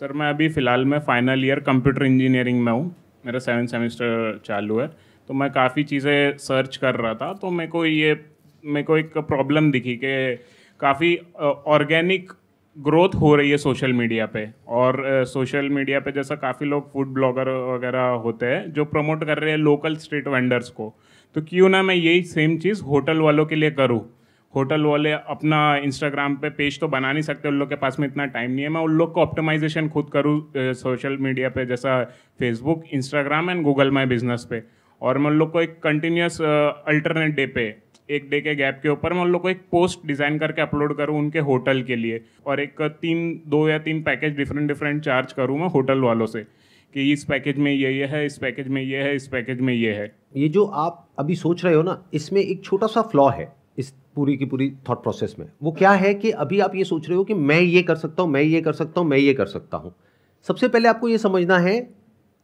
Sir मैं अभी फ़िलहाल मैं फ़ाइनल ईयर कंप्यूटर इंजीनियरिंग में हूँ मेरा सेवन सेमेस्टर चालू है तो मैं काफ़ी चीज़ें सर्च कर रहा था तो मेरे को ये मेरे को एक प्रॉब्लम दिखी कि काफ़ी ऑर्गेनिक ग्रोथ हो रही है सोशल मीडिया पे और सोशल मीडिया पे जैसा काफ़ी लोग फूड ब्लॉगर वगैरह होते हैं जो प्रमोट कर रहे हैं लोकल स्ट्रीट वेंडर्स को तो क्यों ना मैं यही सेम चीज़ होटल वालों के लिए करूँ होटल वाले अपना इंस्टाग्राम पे पेज तो बना नहीं सकते उन लोग के पास में इतना टाइम नहीं है मैं उन लोग को ऑप्टिमाइजेशन खुद करूँ सोशल मीडिया पे जैसा Facebook Instagram and Google my business पे और मैं उन लोग को एक कंटिन्यूस अल्टरनेट डे पे एक डे के गैप के ऊपर मैं उन लोग को एक पोस्ट डिज़ाइन करके अपलोड करूँ उनके होटल के लिए और एक तीन दो या तीन पैकेज डिफरेंट डिफरेंट चार्ज करूँ मैं होटल वालों से कि इस पैकेज में ये ये है इस पैकेज में ये है इस पैकेज में ये है ये जो आप अभी सोच रहे हो ना इसमें एक छोटा सा फ्लॉ है पूरी की पूरी थॉट प्रोसेस में वो क्या है कि अभी आप ये सोच रहे हो कि मैं ये कर सकता हूँ मैं ये कर सकता हूँ मैं ये कर सकता हूँ सबसे पहले आपको ये समझना है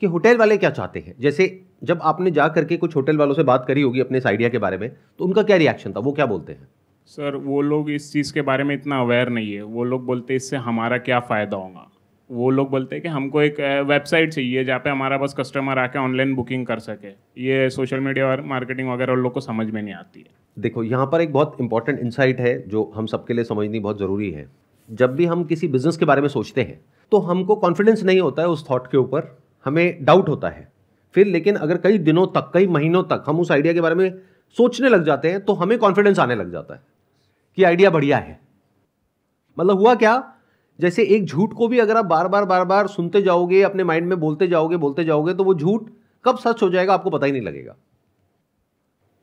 कि होटल वाले क्या चाहते हैं जैसे जब आपने जा करके कुछ होटल वालों से बात करी होगी अपने इस आइडिया के बारे में तो उनका क्या रिएक्शन था वो क्या बोलते हैं सर वो लोग इस चीज़ के बारे में इतना अवेयर नहीं है वो लोग बोलते इससे हमारा क्या फ़ायदा होगा वो लोग बोलते हैं कि हमको एक वेबसाइट चाहिए जहाँ पे हमारा बस कस्टमर आके ऑनलाइन बुकिंग कर सके ये सोशल मीडिया और मार्केटिंग वगैरह उन लोग को समझ में नहीं आती है देखो यहाँ पर एक बहुत इंपॉर्टेंट इंसाइट है जो हम सबके लिए समझनी बहुत ज़रूरी है जब भी हम किसी बिजनेस के बारे में सोचते हैं तो हमको कॉन्फिडेंस नहीं होता है उस थॉट के ऊपर हमें डाउट होता है फिर लेकिन अगर कई दिनों तक कई महीनों तक हम उस आइडिया के बारे में सोचने लग जाते हैं तो हमें कॉन्फिडेंस आने लग जाता है कि आइडिया बढ़िया है मतलब हुआ क्या जैसे एक झूठ को भी अगर आप बार बार बार बार सुनते जाओगे अपने माइंड में बोलते जाओगे बोलते जाओगे तो वो झूठ कब सच हो जाएगा आपको पता ही नहीं लगेगा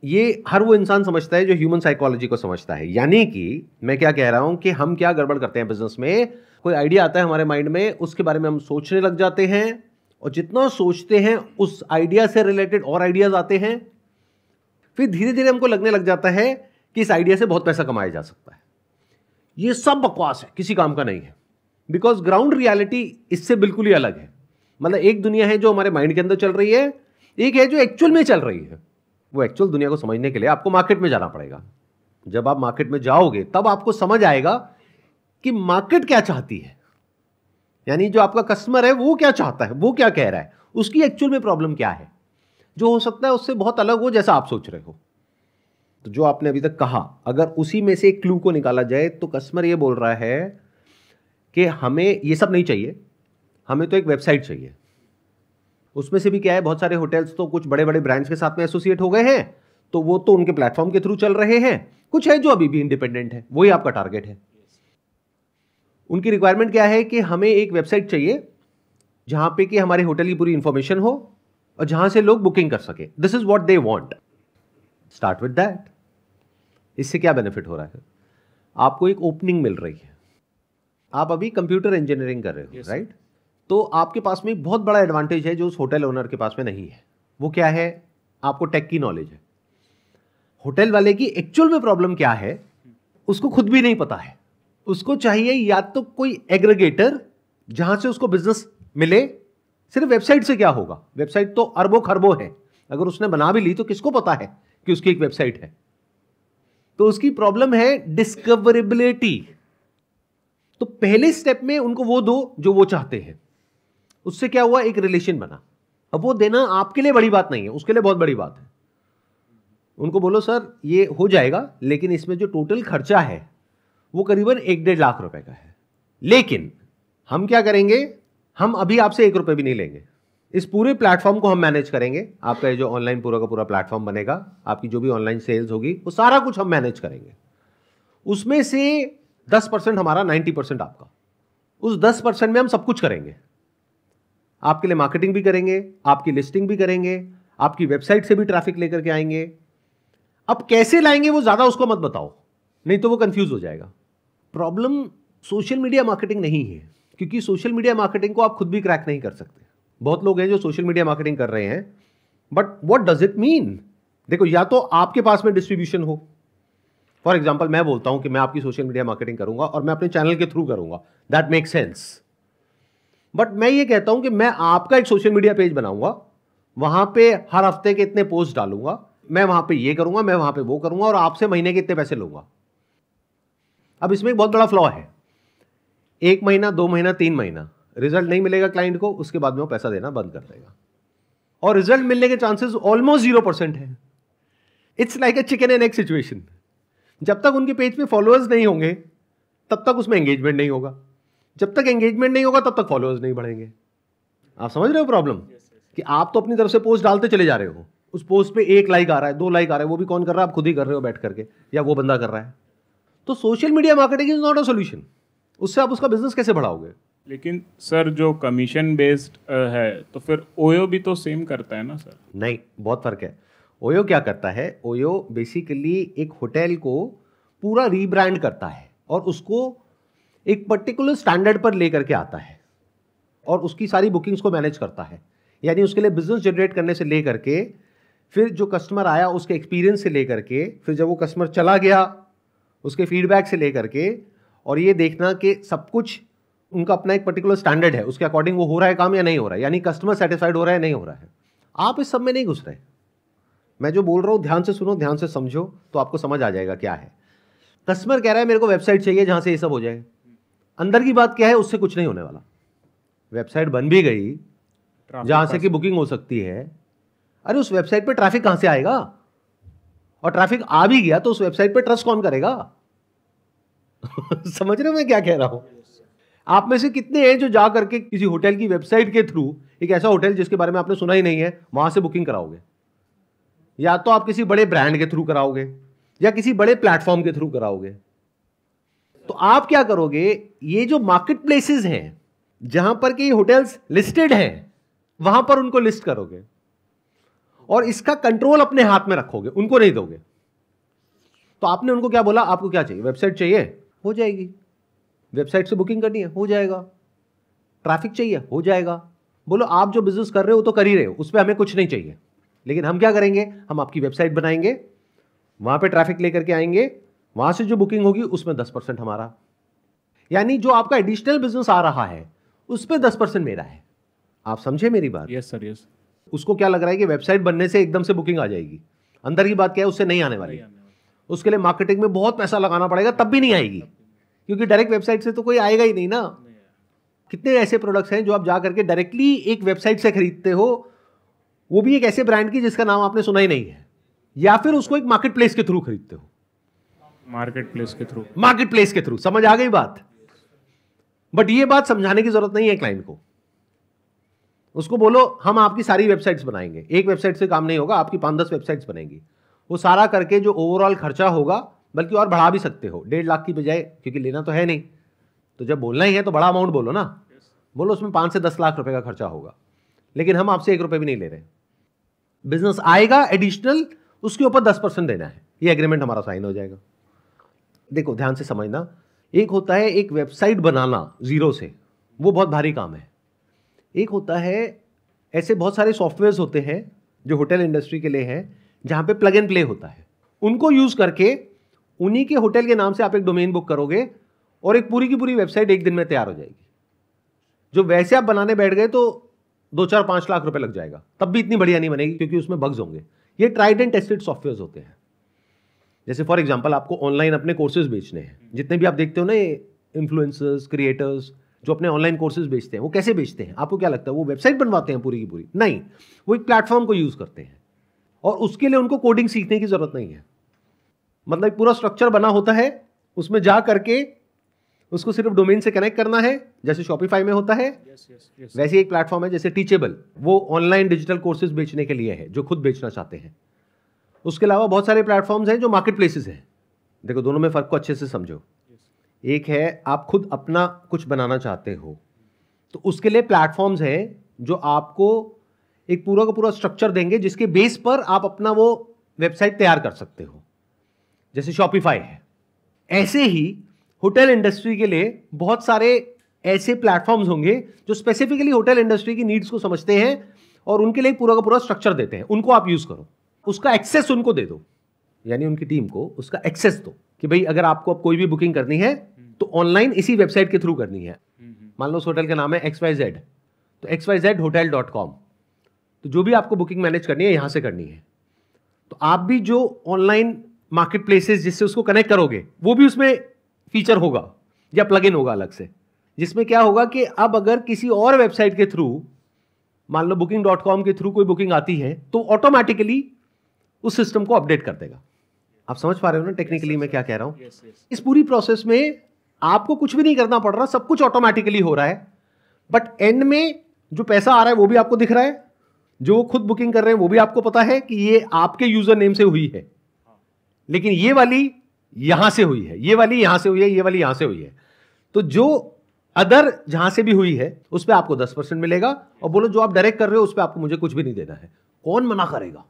ये हर वो इंसान समझता है जो ह्यूमन साइकोलॉजी को समझता है यानी कि मैं क्या कह रहा हूं कि हम क्या गड़बड़ करते हैं बिजनेस में कोई आइडिया आता है हमारे माइंड में उसके बारे में हम सोचने लग जाते हैं और जितना सोचते हैं उस आइडिया से रिलेटेड और आइडियाज आते हैं फिर धीरे धीरे हमको लगने लग जाता है कि इस आइडिया से बहुत पैसा कमाया जा सकता है ये सब बकवास है किसी काम का नहीं है बिकॉज ग्राउंड रियलिटी इससे बिल्कुल ही अलग है मतलब एक दुनिया है जो हमारे माइंड के अंदर चल रही है एक है जो एक्चुअल में चल रही है वो एक्चुअल दुनिया को समझने के लिए आपको मार्केट में जाना पड़ेगा जब आप मार्केट में जाओगे तब आपको समझ आएगा कि मार्केट क्या चाहती है यानी जो आपका कस्टमर है वो क्या चाहता है वो क्या कह रहा है उसकी एक्चुअल में प्रॉब्लम क्या है जो हो सकता है उससे बहुत अलग हो जैसा आप सोच रहे हो तो जो आपने अभी तक कहा अगर उसी में से एक क्लू को निकाला जाए तो कस्टमर ये बोल रहा है कि हमें ये सब नहीं चाहिए हमें तो एक वेबसाइट चाहिए उसमें से भी क्या है बहुत सारे होटल्स तो कुछ बड़े बड़े ब्रांड्स के साथ में एसोसिएट हो गए हैं तो वो तो उनके प्लेटफॉर्म के थ्रू चल रहे हैं कुछ है जो अभी भी इंडिपेंडेंट है वही आपका टारगेट है उनकी रिक्वायरमेंट क्या है कि हमें एक वेबसाइट चाहिए जहां पे कि हमारे होटल की पूरी इंफॉर्मेशन हो और जहां से लोग बुकिंग कर सके this is what they want start with that इससे क्या बेनिफिट हो रहा है आपको एक ओपनिंग मिल रही है आप अभी कंप्यूटर इंजीनियरिंग कर रहे हो yes. राइट तो आपके पास में बहुत बड़ा एडवांटेज है जो उस होटल ओनर के पास में नहीं है वो क्या है आपको टेक की नॉलेज है होटल वाले की एक्चुअल में प्रॉब्लम क्या है उसको खुद भी नहीं पता है उसको चाहिए या तो कोई एग्रीगेटर जहां से उसको बिजनेस मिले सिर्फ वेबसाइट से क्या होगा वेबसाइट तो अरबों खरबों है अगर उसने बना भी ली तो किसको पता है कि उसकी एक वेबसाइट है तो उसकी प्रॉब्लम है डिस्कवरेबिलिटी तो पहले स्टेप में उनको वो दो जो वो चाहते हैं उससे क्या हुआ एक रिलेशन बना अब वो देना आपके लिए बड़ी बात नहीं है उसके लिए बहुत बड़ी बात है उनको बोलो सर ये हो जाएगा लेकिन इसमें जो टोटल खर्चा है वो करीबन एक डेढ़ लाख रुपए का है लेकिन हम क्या करेंगे हम अभी आपसे एक रुपए भी नहीं लेंगे इस पूरे प्लेटफॉर्म को हम मैनेज करेंगे आपका ये जो ऑनलाइन पूरा का पूरा प्लेटफॉर्म बनेगा आपकी जो भी ऑनलाइन सेल्स होगी वो सारा कुछ हम मैनेज करेंगे उसमें से दस परसेंट हमारा नाइन्टी परसेंट आपका उस दस परसेंट में हम सब कुछ करेंगे आपके लिए मार्केटिंग भी करेंगे आपकी लिस्टिंग भी करेंगे आपकी वेबसाइट से भी ट्रैफिक लेकर के आएंगे अब कैसे लाएंगे वो ज़्यादा उसको मत बताओ नहीं तो वो कंफ्यूज हो जाएगा प्रॉब्लम सोशल मीडिया मार्केटिंग नहीं है क्योंकि सोशल मीडिया मार्केटिंग को आप खुद भी क्रैक नहीं कर सकते बहुत लोग हैं जो सोशल मीडिया मार्केटिंग कर रहे हैं but what does it mean देखो या तो आपके पास में डिस्ट्रीब्यूशन हो फॉर एग्जाम्पल मैं बोलता हूं कि मैं आपकी सोशल मीडिया मार्केटिंग करूंगा और मैं अपने चैनल के थ्रू करूंगा दैट मेक सेंस बट मैं ये कहता हूं कि मैं आपका एक सोशल मीडिया पेज बनाऊंगा वहां पे हर हफ्ते के इतने पोस्ट डालूंगा मैं वहां पे ये करूंगा मैं वहां पे वो करूंगा और आपसे महीने के इतने पैसे लूंगा अब इसमें एक बहुत बड़ा फ्लॉ है एक महीना दो महीना तीन महीना रिजल्ट नहीं मिलेगा क्लाइंट को उसके बाद में वो पैसा देना बंद कर देगा और रिजल्ट मिलने के चांसेस ऑलमोस्ट जीरो परसेंट है it's like a chicken and egg situation जब तक उनके पेज में फॉलोअर्स नहीं होंगे तब तक उसमें एंगेजमेंट नहीं होगा जब तक एंगेजमेंट नहीं होगा तब तक फॉलोअर्स नहीं बढ़ेंगे आप समझ रहे हो प्रॉब्लम कि आप तो अपनी तरफ से पोस्ट डालते चले जा रहे हो उस पोस्ट पे एक लाइक आ रहा है दो लाइक आ रहा है वो भी कौन कर रहा है आप खुद ही कर रहे हो बैठ करके या वो बंदा कर रहा है तो social media marketing is not a solution उससे आप उसका बिजनेस कैसे बढ़ाओगे लेकिन सर जो कमीशन बेस्ड है तो फिर ओयो भी तो सेम करता है ना सर नहीं बहुत फर्क है ओयो क्या करता है ओयो बेसिकली एक होटल को पूरा रीब्रांड करता है और उसको एक पर्टिकुलर स्टैंडर्ड पर लेकर के आता है और उसकी सारी बुकिंग्स को मैनेज करता है यानी उसके लिए बिजनेस जनरेट करने से लेकर के फिर जो कस्टमर आया उसके एक्सपीरियंस से लेकर के फिर जब वो कस्टमर चला गया उसके फीडबैक से लेकर के और ये देखना कि सब कुछ उनका अपना एक पर्टिकुलर स्टैंडर्ड है उसके अकॉर्डिंग वो हो रहा है काम या नहीं हो रहा है यानी कस्टमर सेटिस्फाइड हो रहा है नहीं हो रहा है आप इस सब में नहीं घुस रहे मैं जो बोल रहा हूँ ध्यान से सुनो ध्यान से समझो तो आपको समझ आ जाएगा क्या है कस्टमर कह रहा है मेरे को वेबसाइट चाहिए जहाँ से ये सब हो जाए अंदर की बात क्या है उससे कुछ नहीं होने वाला वेबसाइट बन भी गई जहाँ से कि बुकिंग हो सकती है अरे उस वेबसाइट पर ट्रैफिक कहाँ से आएगा और ट्रैफिक आ भी गया तो उस वेबसाइट पर ट्रस्ट कौन करेगा समझ रहे हो मैं क्या कह रहा हूँ आप में से कितने हैं जो जा करके किसी होटल की वेबसाइट के थ्रू एक ऐसा होटल जिसके बारे में आपने सुना ही नहीं है वहां से बुकिंग कराओगे या तो आप किसी बड़े ब्रांड के थ्रू कराओगे या किसी बड़े प्लेटफॉर्म के थ्रू कराओगे तो आप क्या करोगे ये जो मार्केट प्लेसेस हैं जहां पर कि होटल्स लिस्टेड हैं वहां पर उनको लिस्ट करोगे और इसका कंट्रोल अपने हाथ में रखोगे उनको नहीं दोगे तो आपने उनको क्या बोला आपको क्या चाहिए वेबसाइट चाहिए हो जाएगी वेबसाइट से बुकिंग करनी है हो जाएगा ट्रैफिक चाहिए हो जाएगा बोलो आप जो बिजनेस कर रहे हो तो कर ही रहे हो उस पर हमें कुछ नहीं चाहिए लेकिन हम क्या करेंगे हम आपकी वेबसाइट बनाएंगे वहां पे ट्रैफिक लेकर के आएंगे वहां से जो बुकिंग होगी उसमें दस परसेंट हमारा यानी जो आपका एडिशनल बिजनेस आ रहा है उस पर दस परसेंट मेरा है आप समझे मेरी बात यस सर यस उसको क्या लग रहा है कि वेबसाइट बनने से एकदम से बुकिंग आ जाएगी अंदर की बात क्या है उससे नहीं आने वाली उसके लिए मार्केटिंग में बहुत पैसा लगाना पड़ेगा तब भी नहीं आएगी क्योंकि डायरेक्ट वेबसाइट से तो कोई आएगा ही नहीं ना कितने ऐसे प्रोडक्ट्स हैं जो आप जा करके डायरेक्टली एक वेबसाइट से खरीदते हो वो भी एक ऐसे ब्रांड की जिसका नाम आपने सुना ही नहीं है या फिर उसको एक मार्केट प्लेस के थ्रू खरीदते हो मार्केट प्लेस के थ्रू मार्केट प्लेस के थ्रू समझ आ गई बात बट ये बात समझाने की जरूरत नहीं है क्लाइंट को उसको बोलो हम आपकी सारी वेबसाइट्स बनाएंगे एक वेबसाइट से काम नहीं होगा आपकी पांच दस वेबसाइट्स बनेंगी वो सारा करके जो ओवरऑल खर्चा होगा बल्कि और बढ़ा भी सकते हो डेढ़ लाख की बजाय क्योंकि लेना तो है नहीं तो जब बोलना ही है तो बड़ा अमाउंट बोलो ना बोलो उसमें पाँच से दस लाख रुपए का खर्चा होगा लेकिन हम आपसे एक रुपये भी नहीं ले रहे हैं बिजनेस आएगा एडिशनल उसके ऊपर दस परसेंट देना है ये एग्रीमेंट हमारा साइन हो जाएगा देखो ध्यान से समझना एक होता है एक वेबसाइट बनाना ज़ीरो से वो बहुत भारी काम है एक होता है ऐसे बहुत सारे सॉफ्टवेयर होते हैं जो होटल इंडस्ट्री के लिए हैं जहां पे प्लग एंड प्ले होता है उनको यूज़ करके उन्हीं के होटल के नाम से आप एक डोमेन बुक करोगे और एक पूरी की पूरी वेबसाइट एक दिन में तैयार हो जाएगी जो वैसे आप बनाने बैठ गए तो दो चार पांच लाख रुपए लग जाएगा तब भी इतनी बढ़िया नहीं बनेगी क्योंकि उसमें बग्स होंगे ये ट्राइड एंड टेस्टेड सॉफ्टवेयर होते हैं जैसे फॉर एग्जाम्पल आपको ऑनलाइन अपने कोर्सेज बेचने हैं जितने भी आप देखते हो ना इन्फ्लुएंसर्स क्रिएटर्स जो अपने ऑनलाइन कोर्सेज बेचते हैं वो कैसे बेचते हैं आपको क्या लगता है वो वेबसाइट बनवाते हैं पूरी की पूरी नहीं वो एक प्लेटफॉर्म को यूज़ करते हैं और उसके लिए उनको कोडिंग सीखने की ज़रूरत नहीं है मतलब पूरा स्ट्रक्चर बना होता है उसमें जा करके उसको सिर्फ डोमेन से कनेक्ट करना है जैसे शॉपिफाई में होता है yes, yes, yes. वैसे एक प्लेटफॉर्म है जैसे टीचेबल वो ऑनलाइन डिजिटल कोर्सेज बेचने के लिए है जो खुद बेचना चाहते हैं उसके अलावा बहुत सारे प्लेटफॉर्म्स हैं जो मार्केट प्लेसेस हैं देखो दोनों में फ़र्क को अच्छे से समझो एक है आप खुद अपना कुछ बनाना चाहते हो तो उसके लिए प्लेटफॉर्म्स हैं जो आपको एक पूरा का पूरा स्ट्रक्चर देंगे जिसके बेस पर आप अपना वो वेबसाइट तैयार कर सकते हो जैसे शॉपिफाई है ऐसे ही होटल इंडस्ट्री के लिए बहुत सारे ऐसे प्लेटफॉर्म्स होंगे जो स्पेसिफिकली होटल इंडस्ट्री की नीड्स को समझते हैं और उनके लिए पूरा का पूरा स्ट्रक्चर देते हैं उनको आप यूज़ करो उसका एक्सेस उनको दे दो यानी उनकी टीम को उसका एक्सेस दो कि भाई अगर आपको अब कोई भी बुकिंग करनी है तो ऑनलाइन इसी वेबसाइट के थ्रू करनी है मान लो उस होटल का नाम है एक्स वाई जेड तो X Y Z hotel dot com तो जो भी आपको बुकिंग मैनेज करनी है यहाँ से करनी है तो आप भी जो ऑनलाइन मार्केट प्लेसेस जिससे उसको कनेक्ट करोगे वो भी उसमें फीचर होगा या प्लगइन होगा अलग से जिसमें क्या होगा कि अब अगर किसी और वेबसाइट के थ्रू मान लो बुकिंग डॉट कॉम के थ्रू कोई बुकिंग आती है तो ऑटोमेटिकली उस सिस्टम को अपडेट कर देगा आप समझ पा रहे हो ना टेक्निकली yes, मैं क्या कह रहा हूं yes, yes. इस पूरी प्रोसेस में आपको कुछ भी नहीं करना पड़ रहा सब कुछ ऑटोमेटिकली हो रहा है बट एंड में जो पैसा आ रहा है वो भी आपको दिख रहा है जो खुद बुकिंग कर रहे हैं वो भी आपको पता है कि ये आपके यूजर नेम से हुई है लेकिन ये वाली यहां से हुई है ये वाली यहां से हुई है ये वाली यहां से हुई है तो जो अदर जहां से भी हुई है उस पर आपको दस परसेंट मिलेगा और बोलो जो आप डायरेक्ट कर रहे हो उस पर आपको मुझे कुछ भी नहीं देना है कौन मना करेगा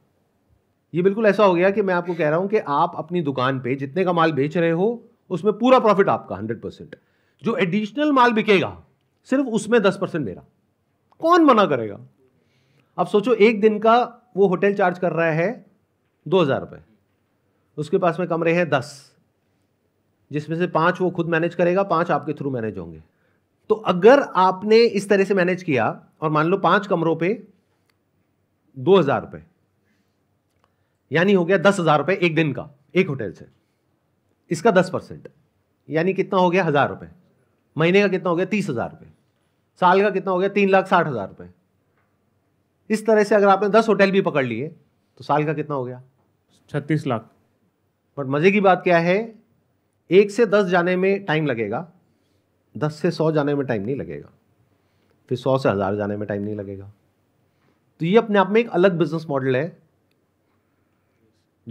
ये बिल्कुल ऐसा हो गया कि मैं आपको कह रहा हूं कि आप अपनी दुकान पे जितने का माल बेच रहे हो उसमें पूरा प्रॉफिट आपका हंड्रेड परसेंट जो एडिशनल माल बिकेगा सिर्फ उसमें दस परसेंट मेरा कौन मना करेगा अब सोचो एक दिन का वो होटल चार्ज कर रहा है दो हज़ार रुपये उसके पास में कमरे हैं दस जिसमें से पांच वो खुद मैनेज करेगा पांच आपके थ्रू मैनेज होंगे तो अगर आपने इस तरह से मैनेज किया और मान लो पांच कमरों पे दो हजार रुपये यानी हो गया दस हजार रुपये एक दिन का एक होटल से इसका दस परसेंट यानी कितना हो गया हजार रुपये महीने का कितना हो गया तीस हजार रुपये साल का कितना हो गया तीन लाख साठ हजार रुपए इस तरह से अगर आपने दस होटल भी पकड़ लिए तो साल का कितना हो गया छत्तीस लाख बट मज़े की बात क्या है एक से दस जाने में टाइम लगेगा दस से सौ जाने में टाइम नहीं लगेगा फिर सौ से हज़ार जाने में टाइम नहीं लगेगा तो ये अपने आप में एक अलग बिजनेस मॉडल है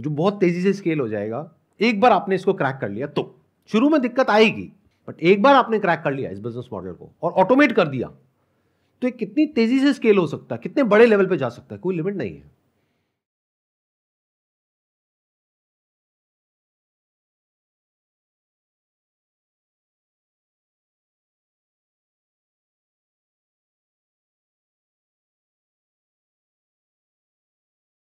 जो बहुत तेज़ी से स्केल हो जाएगा एक बार आपने इसको क्रैक कर लिया तो शुरू में दिक्कत आएगी बट एक बार आपने क्रैक कर लिया इस बिजनेस मॉडल को और ऑटोमेट कर दिया तो ये कितनी तेज़ी से स्केल हो सकता है कितने बड़े लेवल पे जा सकता है कोई लिमिट नहीं है